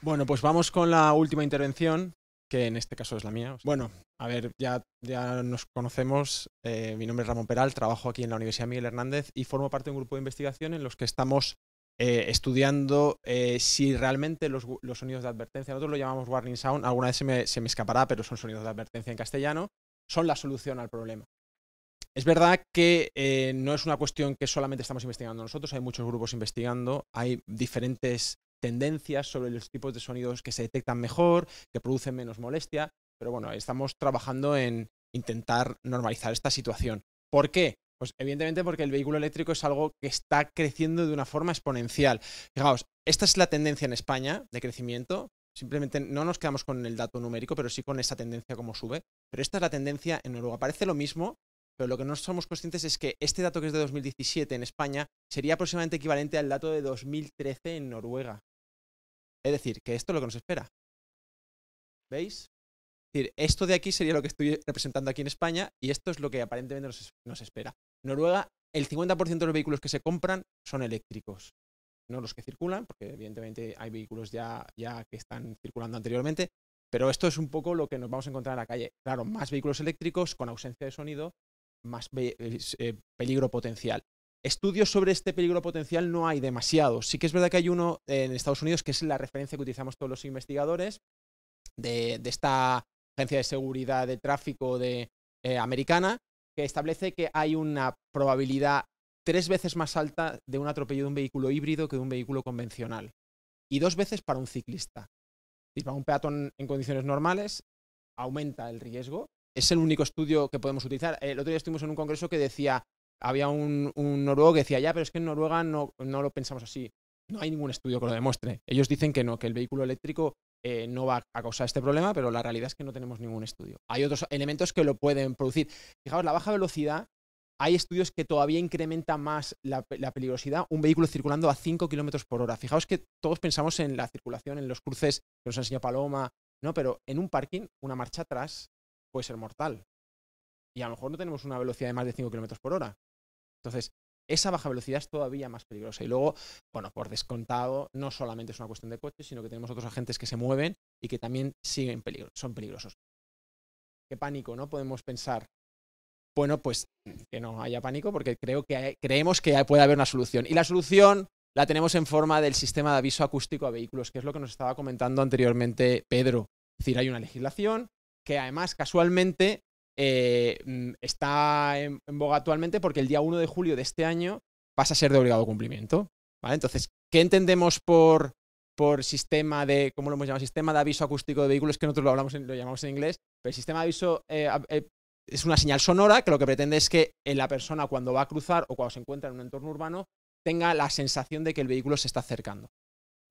Bueno, pues vamos con la última intervención, que en este caso es la mía. Bueno, a ver, ya, ya nos conocemos. Eh, mi nombre es Ramón Peral, trabajo aquí en la Universidad Miguel Hernández y formo parte de un grupo de investigación en los que estamos eh, estudiando eh, si realmente los, sonidos de advertencia, nosotros lo llamamos warning sound, alguna vez se me, se me escapará, pero son sonidos de advertencia en castellano, son la solución al problema. Es verdad que no es una cuestión que solamente estamos investigando nosotros, hay muchos grupos investigando, hay diferentes tendencias sobre los tipos de sonidos que se detectan mejor, que producen menos molestia, pero bueno, estamos trabajando en intentar normalizar esta situación. ¿Por qué? Pues evidentemente porque el vehículo eléctrico es algo que está creciendo de una forma exponencial. Fijaos, esta es la tendencia en España de crecimiento. Simplemente no nos quedamos con el dato numérico, pero sí con esa tendencia como sube. Pero esta es la tendencia en Noruega. Parece lo mismo, pero lo que no somos conscientes es que este dato que es de 2017 en España sería aproximadamente equivalente al dato de 2013 en Noruega. Es decir, que esto es lo que nos espera. ¿Veis? Es decir, esto de aquí sería lo que estoy representando aquí en España y esto es lo que aparentemente nos, espera. Noruega, el 50% de los vehículos que se compran son eléctricos. No los que circulan, porque evidentemente hay vehículos ya, que están circulando anteriormente, pero esto es un poco lo que nos vamos a encontrar en la calle. Claro, más vehículos eléctricos con ausencia de sonido, más eh, peligro potencial. Estudios sobre este peligro potencial no hay demasiados. Sí que es verdad que hay uno en Estados Unidos que es la referencia que utilizamos todos los investigadores de, esta agencia de seguridad de tráfico de, eh, americana, que establece que hay una probabilidad tres veces más alta de un atropello de un vehículo híbrido que de un vehículo convencional. Y dos veces para un ciclista. para un peatón en condiciones normales aumenta el riesgo. Es el único estudio que podemos utilizar. El otro día estuvimos en un congreso que decía, había un, noruego que decía, ya, pero es que en Noruega no, lo pensamos así. No hay ningún estudio que lo demuestre. Ellos dicen que no, que el vehículo eléctrico eh, no va a causar este problema, pero la realidad es que no tenemos ningún estudio. Hay otros elementos que lo pueden producir. Fijaos, la baja velocidad, hay estudios que todavía incrementan más la, peligrosidad. Un vehículo circulando a 5 kilómetros por hora. Fijaos que todos pensamos en la circulación, en los cruces que nos ha enseñado Paloma, ¿no? Pero en un parking, una marcha atrás puede ser mortal. Y a lo mejor no tenemos una velocidad de más de 5 km por hora. Entonces, esa baja velocidad es todavía más peligrosa. Y luego, bueno, por descontado, no solamente es una cuestión de coches, sino que tenemos otros agentes que se mueven y que también siguen peligro, son peligrosos. Qué pánico, ¿no? Podemos pensar, bueno, pues que no haya pánico porque creo que creemos que puede haber una solución. Y la solución la tenemos en forma del sistema de aviso acústico a vehículos, que es lo que nos estaba comentando anteriormente Pedro. Es decir, hay una legislación que además casualmente eh, mm, está en, en, boga actualmente porque el día 1 de julio de este año pasa a ser de obligado cumplimiento. ¿vale? Entonces, ¿qué entendemos por, por sistema de, ¿cómo lo hemos llamado? Sistema de aviso acústico de vehículos, que nosotros lo, hablamos lo llamamos en inglés, pero el sistema de aviso eh, eh, es una señal sonora que lo que pretende es que la persona cuando va a cruzar o cuando se encuentra en un entorno urbano tenga la sensación de que el vehículo se está acercando.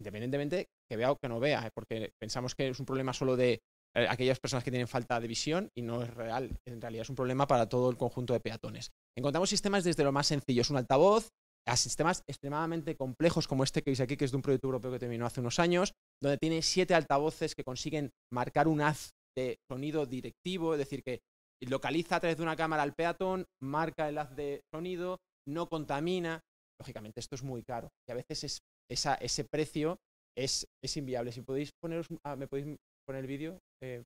Independientemente que vea o que no vea, porque pensamos que es un problema solo de, eh, aquellas personas que tienen falta de visión y no es real. En realidad es un problema para todo el conjunto de peatones. Encontramos sistemas desde lo más sencillo, es un altavoz, a sistemas extremadamente complejos como este que veis aquí, que es de un proyecto europeo que terminó hace unos años, donde tiene siete altavoces que consiguen marcar un haz de sonido directivo, es decir, que localiza a través de una cámara al peatón, marca el haz de sonido, no contamina. Lógicamente, esto es muy caro y a veces ese precio es, inviable. Si podéis poneros, ah, me podéis con el vídeo. Eh.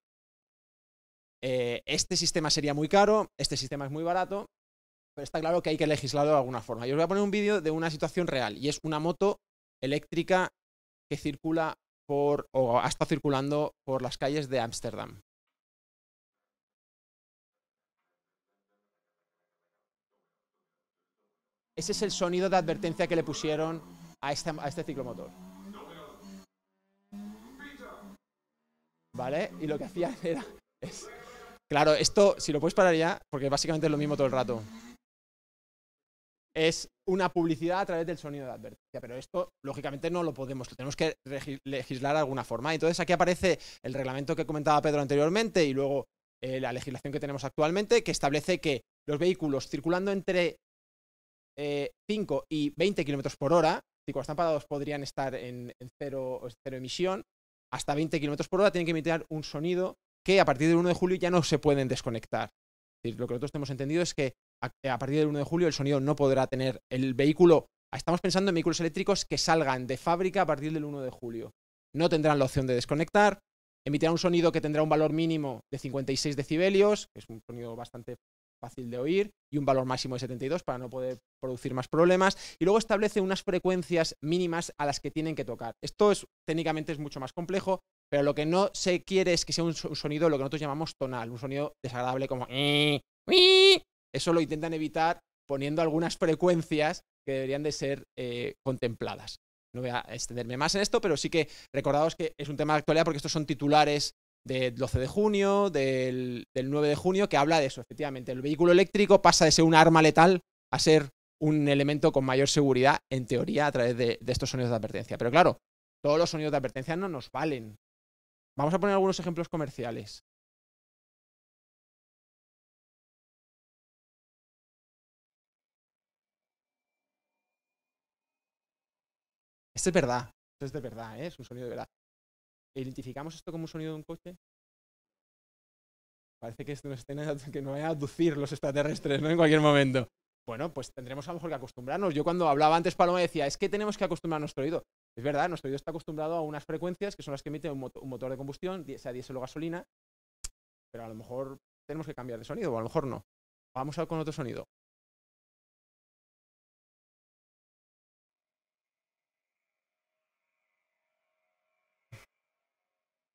Eh, este sistema sería muy caro, este sistema es muy barato, pero está claro que hay que legislarlo de alguna forma. Yo os voy a poner un vídeo de una situación real y es una moto eléctrica que circula por, o ha estado circulando por las calles de Ámsterdam. Ese es el sonido de advertencia que le pusieron a este, este ciclomotor. Y lo que hacían era... Claro, esto, si lo puedes parar ya, porque básicamente es lo mismo todo el rato. Es una publicidad a través del sonido de advertencia, pero esto, lógicamente, no lo podemos, lo tenemos que legislar de alguna forma. Entonces aquí aparece el reglamento que comentaba Pedro anteriormente y luego eh, la legislación que tenemos actualmente, que establece que los vehículos circulando entre 5 eh, y 20 kilómetros por hora, si cuando están parados podrían estar en, cero emisión, hasta 20 km por hora tienen que emitir un sonido que a partir del 1 de julio ya no se pueden desconectar. lo que nosotros hemos entendido es que a, partir del 1 de julio el sonido no podrá tener el vehículo. Estamos pensando en vehículos eléctricos que salgan de fábrica a partir del 1 de julio. No tendrán la opción de desconectar, emitirá un sonido que tendrá un valor mínimo de 56 decibelios, que es un sonido bastante fácil de oír y un valor máximo de 72 para no poder producir más problemas. Y luego establece unas frecuencias mínimas a las que tienen que tocar. Esto es, técnicamente es mucho más complejo, pero lo que no se quiere es que sea un sonido lo que nosotros llamamos tonal, un sonido desagradable como... Eso lo intentan evitar poniendo algunas frecuencias que deberían de ser eh, contempladas. No voy a extenderme más en esto, pero sí que recordados que es un tema de actualidad porque estos son titulares del 12 de junio, del, 9 de junio, que habla de eso, efectivamente. El vehículo eléctrico pasa de ser un arma letal a ser un elemento con mayor seguridad, en teoría, a través de, estos sonidos de advertencia. Pero claro, todos los sonidos de advertencia no nos valen. Vamos a poner algunos ejemplos comerciales. Este es verdad, este es de verdad, ¿eh? es un sonido de verdad identificamos esto como un sonido de un coche, parece que no una que no van a aducir los extraterrestres, En cualquier momento. Bueno, pues tendremos a lo mejor que acostumbrarnos. Yo cuando hablaba antes, Paloma decía, es que tenemos que acostumbrar nuestro oído. Es verdad, nuestro oído está acostumbrado a unas frecuencias que son las que emite un, motor de combustión, sea diésel o gasolina, pero a lo mejor tenemos que cambiar de sonido, o a lo mejor no. Vamos a con otro sonido.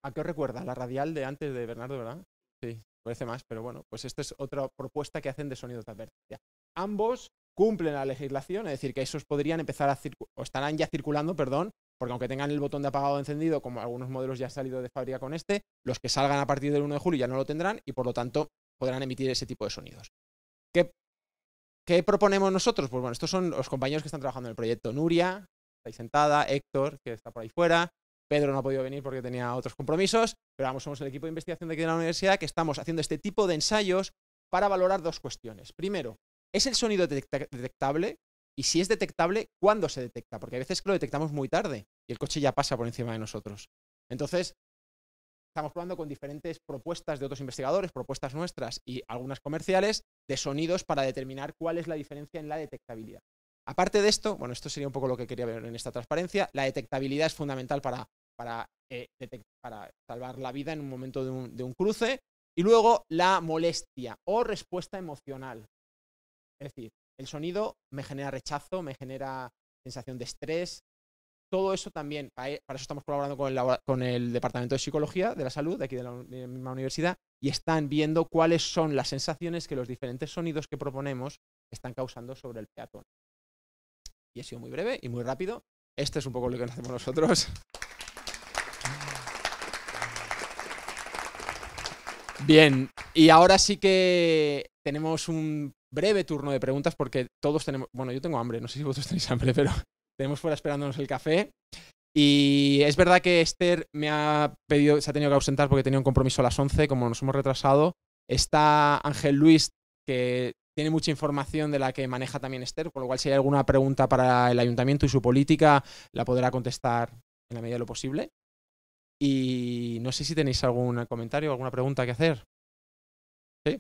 ¿A qué os recuerda? La radial de antes de Bernardo, ¿verdad? Sí, parece más, pero bueno, pues esta es otra propuesta que hacen de sonidos de advertencia. Ambos cumplen la legislación, es decir, que esos podrían empezar a circular, o estarán ya circulando, perdón, porque aunque tengan el botón de apagado encendido, como algunos modelos ya han salido de fábrica con este, los que salgan a partir del 1 de julio ya no lo tendrán y por lo tanto podrán emitir ese tipo de sonidos. ¿Qué, qué proponemos nosotros? Pues bueno, estos son los compañeros que están trabajando en el proyecto. Nuria, está ahí sentada, Héctor, que está por ahí fuera, Pedro no ha podido venir porque tenía otros compromisos, pero vamos, somos el equipo de investigación de aquí de la universidad que estamos haciendo este tipo de ensayos para valorar dos cuestiones. Primero, ¿es el sonido detectable? Y si es detectable, ¿cuándo se detecta? Porque a veces lo detectamos muy tarde y el coche ya pasa por encima de nosotros. Entonces, estamos probando con diferentes propuestas de otros investigadores, propuestas nuestras y algunas comerciales de sonidos para determinar cuál es la diferencia en la detectabilidad. Aparte de esto, bueno, esto sería un poco lo que quería ver en esta transparencia, la detectabilidad es fundamental para para, eh, para salvar la vida en un momento de un, cruce. Y luego la molestia o respuesta emocional. Es decir, el sonido me genera rechazo, me genera sensación de estrés. Todo eso también, eh, para eso estamos colaborando con el, Departamento de Psicología de la Salud, de aquí de la, misma universidad, y están viendo cuáles son las sensaciones que los diferentes sonidos que proponemos están causando sobre el peatón. Y he sido muy breve y muy rápido. Este es un poco lo que hacemos nosotros. Bien, y ahora sí que tenemos un breve turno de preguntas porque todos tenemos, bueno, yo tengo hambre, no sé si vosotros tenéis hambre, pero tenemos fuera esperándonos el café. Y es verdad que Esther me ha pedido, se ha tenido que ausentar porque tenía un compromiso a las 11, como nos hemos retrasado. Está Ángel Luis, que tiene mucha información de la que maneja también Esther, con lo cual si hay alguna pregunta para el ayuntamiento y su política, la podrá contestar en la medida de lo posible. Y no sé si tenéis algún comentario o alguna pregunta que hacer. ¿Sí?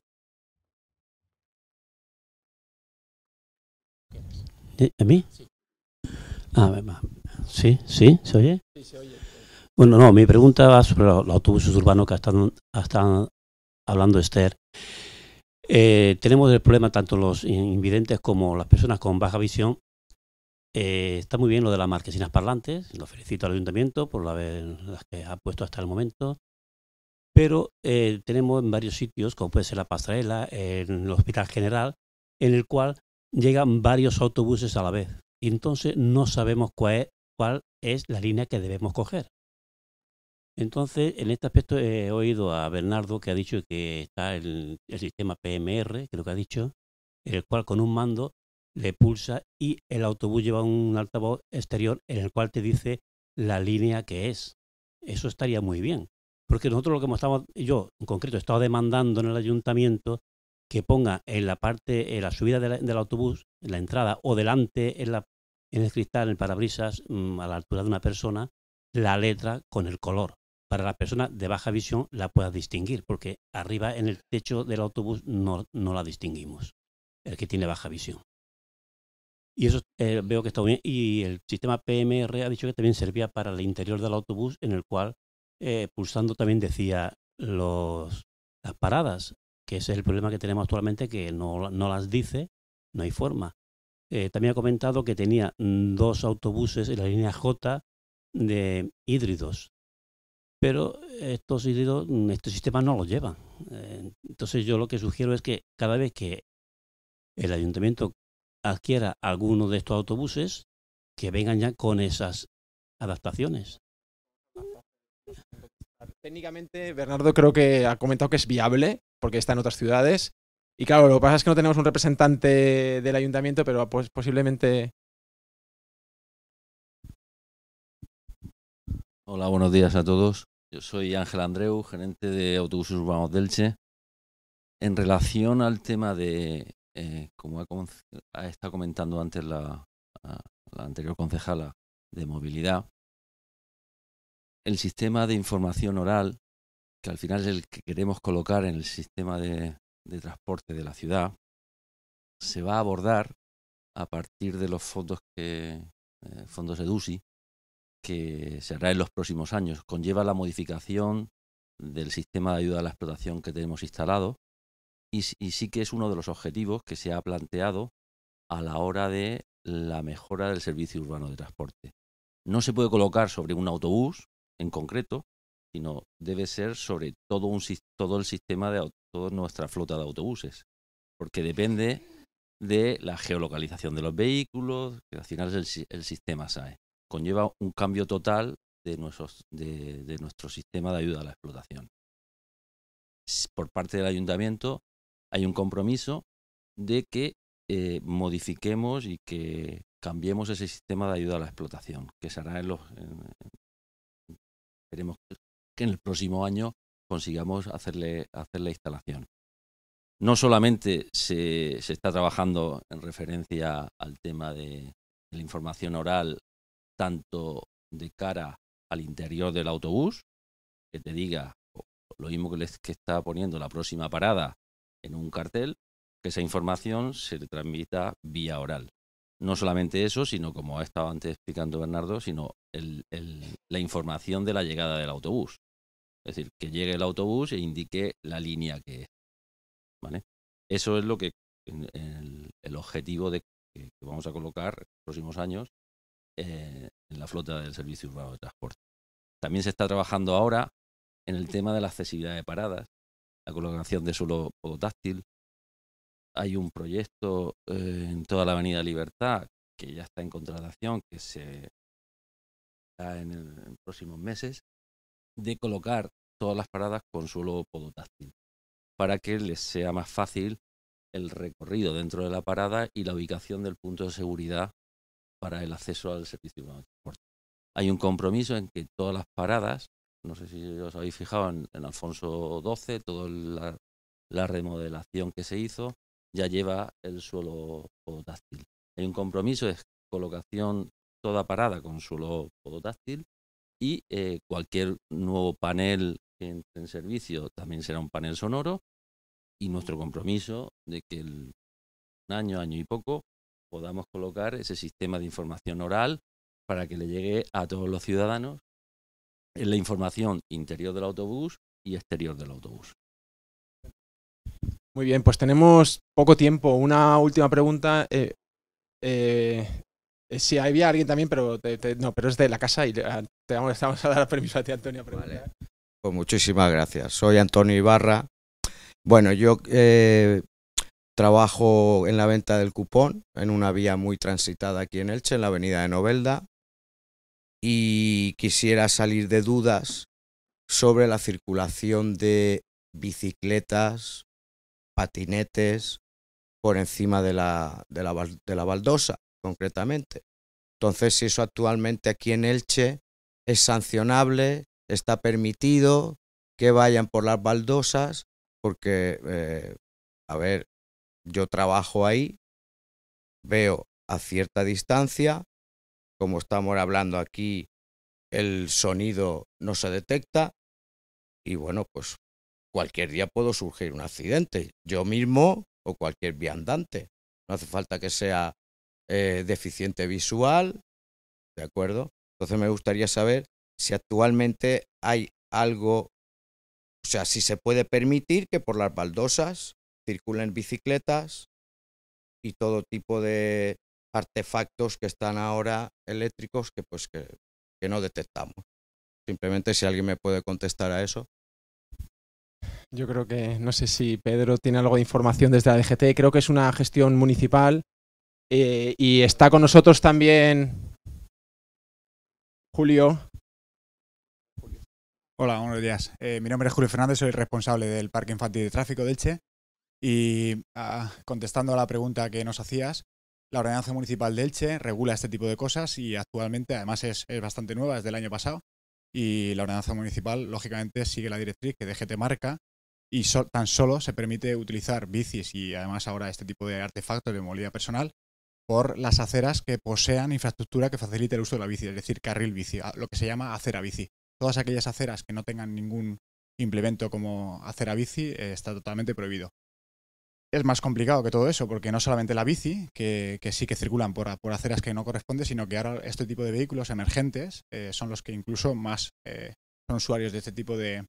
¿Eh? ¿A mí? Sí. Ah, sí, sí, ¿se oye? Sí, se oye. Bueno, no, mi pregunta va sobre los autobuses urbanos que están, están hablando Esther. Eh, tenemos el problema tanto los invidentes como las personas con baja visión eh, está muy bien lo de las marquesinas parlantes, lo felicito al ayuntamiento por las que ha puesto hasta el momento, pero eh, tenemos en varios sitios, como puede ser la pasarela, en el Hospital General, en el cual llegan varios autobuses a la vez. Y entonces no sabemos cuál es, la línea que debemos coger. Entonces, en este aspecto he oído a Bernardo que ha dicho que está el, el sistema PMR, creo que ha dicho, en el cual con un mando le pulsa y el autobús lleva un altavoz exterior en el cual te dice la línea que es. Eso estaría muy bien. Porque nosotros lo que estamos, yo en concreto, he estado demandando en el ayuntamiento que ponga en la parte, en la subida del autobús, en la entrada o delante en, el cristal, en el parabrisas, mm, a la altura de una persona, la letra con el color. Para la persona de baja visión la pueda distinguir, porque arriba en el techo del autobús no la distinguimos, el que tiene baja visión. Y eso eh, veo que está bien. Y el sistema PMR ha dicho que también servía para el interior del autobús, en el cual eh, pulsando también decía los, las paradas, que ese es el problema que tenemos actualmente, que no, las dice, no hay forma. Eh, también ha comentado que tenía dos autobuses en la línea J de híbridos, pero estos híbridos, mm, este sistema no los lleva. entonces yo lo que sugiero es que cada vez que el ayuntamiento adquiera alguno de estos autobuses que vengan ya con esas adaptaciones. Técnicamente, Bernardo creo que ha comentado que es viable porque está en otras ciudades. Y claro, lo que pasa es que no tenemos un representante del ayuntamiento, pero pues posiblemente... Hola, buenos días a todos. Yo soy Ángel Andreu, gerente de Autobuses Urbanos Delche. En relación al tema de eh, como ha, estado comentando antes la, anterior concejala de movilidad, el sistema de información oral, que al final es el que queremos colocar en el sistema de, transporte de la ciudad, se va a abordar a partir de los fondos que eh, fondos EDUSI que se hará en los próximos años. Conlleva la modificación del sistema de ayuda a la explotación que tenemos instalado y, sí que es uno de los objetivos que se ha planteado a la hora de la mejora del servicio urbano de transporte. No se puede colocar sobre un autobús en concreto, sino debe ser sobre todo, un, todo el sistema de toda nuestra flota de autobuses, porque depende de la geolocalización de los vehículos, que al final es el, sistema SAE. Conlleva un cambio total de, nuestros, de, de nuestro sistema de ayuda a la explotación. Por parte del ayuntamiento hay un compromiso de que eh, modifiquemos y que cambiemos ese sistema de ayuda a la explotación, que será en los... queremos que en el próximo año consigamos hacerle, hacer la instalación. No solamente se, está trabajando en referencia al tema de, la información oral, tanto de cara al interior del autobús, que te diga lo mismo que, les, que está poniendo la próxima parada, en un cartel que esa información se transmita vía oral. No solamente eso, sino como ha estado antes explicando Bernardo, sino la información de la llegada del autobús. Es decir, que llegue el autobús e indique la línea que es. ¿Vale? Eso es lo que el, objetivo de que, vamos a colocar en los próximos años eh, en la flota del Servicio Urbano de Transporte. También se está trabajando ahora en el tema de la accesibilidad de paradas, la colocación de suelo podotáctil. Hay un proyecto eh, en toda la Avenida Libertad que ya está en contratación, que se da en, en próximos meses, de colocar todas las paradas con suelo podotáctil para que les sea más fácil el recorrido dentro de la parada y la ubicación del punto de seguridad para el acceso al servicio de transporte. Hay un compromiso en que todas las paradas no sé si os habéis fijado, en, Alfonso XII, toda la, remodelación que se hizo ya lleva el suelo podotáctil. Hay un compromiso, de colocación toda parada con suelo podotáctil y eh, cualquier nuevo panel que entre en servicio también será un panel sonoro y nuestro compromiso de que el, un año, año y poco podamos colocar ese sistema de información oral para que le llegue a todos los ciudadanos en la información interior del autobús y exterior del autobús. Muy bien, pues tenemos poco tiempo. Una última pregunta. Eh, eh, eh, si había alguien también, pero no, pero es de la casa y ah, te vamos, a dar permiso a ti, Antonio. Pues muchísimas gracias. Soy Antonio Ibarra. Bueno, yo trabajo en la venta del cupón en una vía muy transitada aquí en Elche, en la avenida de Novelda y quisiera salir de dudas sobre la circulación de bicicletas, patinetes por encima de la, de la, baldosa, concretamente. Entonces, si eso actualmente aquí en Elche es sancionable, está permitido que vayan por las baldosas, porque, eh, a ver, yo trabajo ahí, veo a cierta distancia como estamos hablando aquí, el sonido no se detecta y bueno, pues cualquier día puedo surgir un accidente, yo mismo o cualquier viandante. No hace falta que sea eh, deficiente visual, ¿de acuerdo? Entonces me gustaría saber si actualmente hay algo, o sea, si se puede permitir que por las baldosas circulen bicicletas y todo tipo de, artefactos que están ahora eléctricos que pues que, no detectamos. Simplemente si alguien me puede contestar a eso. Yo creo que, no sé si Pedro tiene algo de información desde la DGT, creo que es una gestión municipal eh, y está con nosotros también Julio. Hola, buenos días. Eh, mi nombre es Julio Fernández, soy responsable del Parque Infantil de Tráfico del Che y ah, contestando a la pregunta que nos hacías, la ordenanza municipal de Elche regula este tipo de cosas y actualmente además es, bastante nueva, es del año pasado. Y la ordenanza municipal, lógicamente, sigue la directriz que DGT marca y tan solo se permite utilizar bicis y además ahora este tipo de artefactos de movilidad personal por las aceras que posean infraestructura que facilite el uso de la bici, es decir, carril bici, lo que se llama acera bici. Todas aquellas aceras que no tengan ningún implemento como acera bici eh, está totalmente prohibido es más complicado que todo eso, porque no solamente la bici, que, sí que circulan por, por, aceras que no corresponde, sino que ahora este tipo de vehículos emergentes eh, son los que incluso más eh, son usuarios de este tipo de,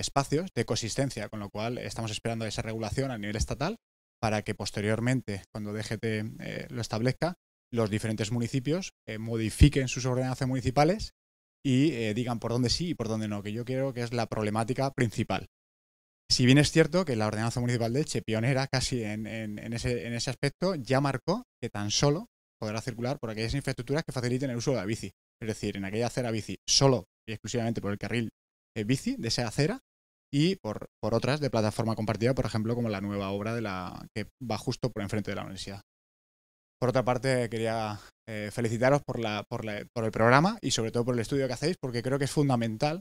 espacios, de consistencia, con lo cual estamos esperando esa regulación a nivel estatal para que posteriormente, cuando DGT eh, lo establezca, los diferentes municipios modifiquen sus ordenanzas municipales y digan por dónde sí y por dónde no, que yo creo que es la problemática principal si bien es cierto que la ordenanza municipal de Elche, pionera casi en, ese, aspecto, ya marcó que tan solo podrá circular por aquellas infraestructuras que faciliten el uso de la bici. Es decir, en aquella acera bici, solo y exclusivamente por el carril bici de esa acera y por, otras de plataforma compartida, por ejemplo, como la nueva obra de la que va justo por enfrente de la universidad. Por otra parte, quería eh, felicitaros por, por, por el programa y sobre todo por el estudio que hacéis, porque creo que es fundamental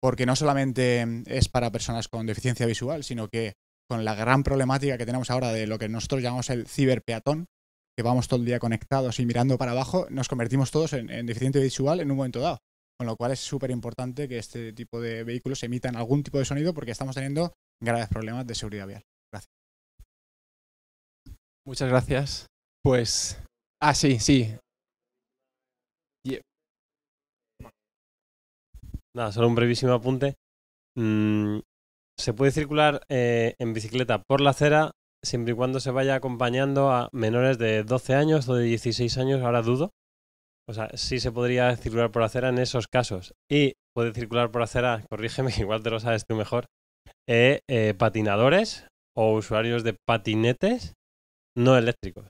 porque no solamente es para personas con deficiencia visual, sino que con la gran problemática que tenemos ahora de lo que nosotros llamamos el ciberpeatón, que vamos todo el día conectados y mirando para abajo, nos convertimos todos en, en deficiente visual en un momento dado. Con lo cual es súper importante que este tipo de vehículos emitan algún tipo de sonido porque estamos teniendo graves problemas de seguridad vial. Gracias. Muchas gracias. Pues, ah, sí, sí. Nada, solo un brevísimo apunte. Mm, se puede circular eh, en bicicleta por la acera siempre y cuando se vaya acompañando a menores de 12 años o de 16 años, ahora dudo. O sea, sí se podría circular por acera en esos casos. Y puede circular por acera, corrígeme, igual te lo sabes tú mejor, eh, eh, patinadores o usuarios de patinetes no eléctricos.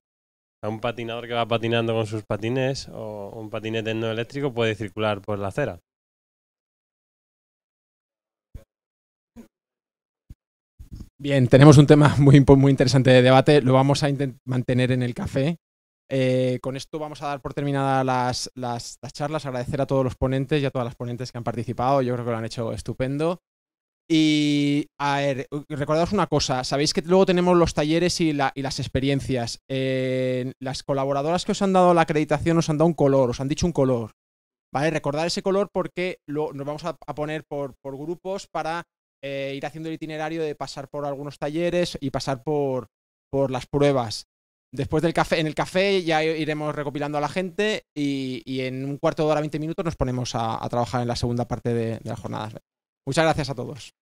un patinador que va patinando con sus patines o un patinete no eléctrico puede circular por la acera. Bien, tenemos un tema muy, muy interesante de debate, lo vamos a mantener en el café. Eh, con esto vamos a dar por terminada las, charlas, agradecer a todos los ponentes y a todas las ponentes que han participado, yo creo que lo han hecho estupendo. Y a ver, recordaros una cosa, sabéis que luego tenemos los talleres y, las experiencias. Eh, las colaboradoras que os han dado la acreditación os han dado un color, os han dicho un color. ¿Vale? Recordar ese color porque lo, nos vamos a, a poner por, por, grupos para eh, ir haciendo el itinerario de pasar por algunos talleres y pasar por, por las pruebas. Después del café, en el café ya iremos recopilando a la gente y, en un cuarto de hora, 20 minutos, nos ponemos a, trabajar en la segunda parte de, de jornada. Muchas gracias a todos.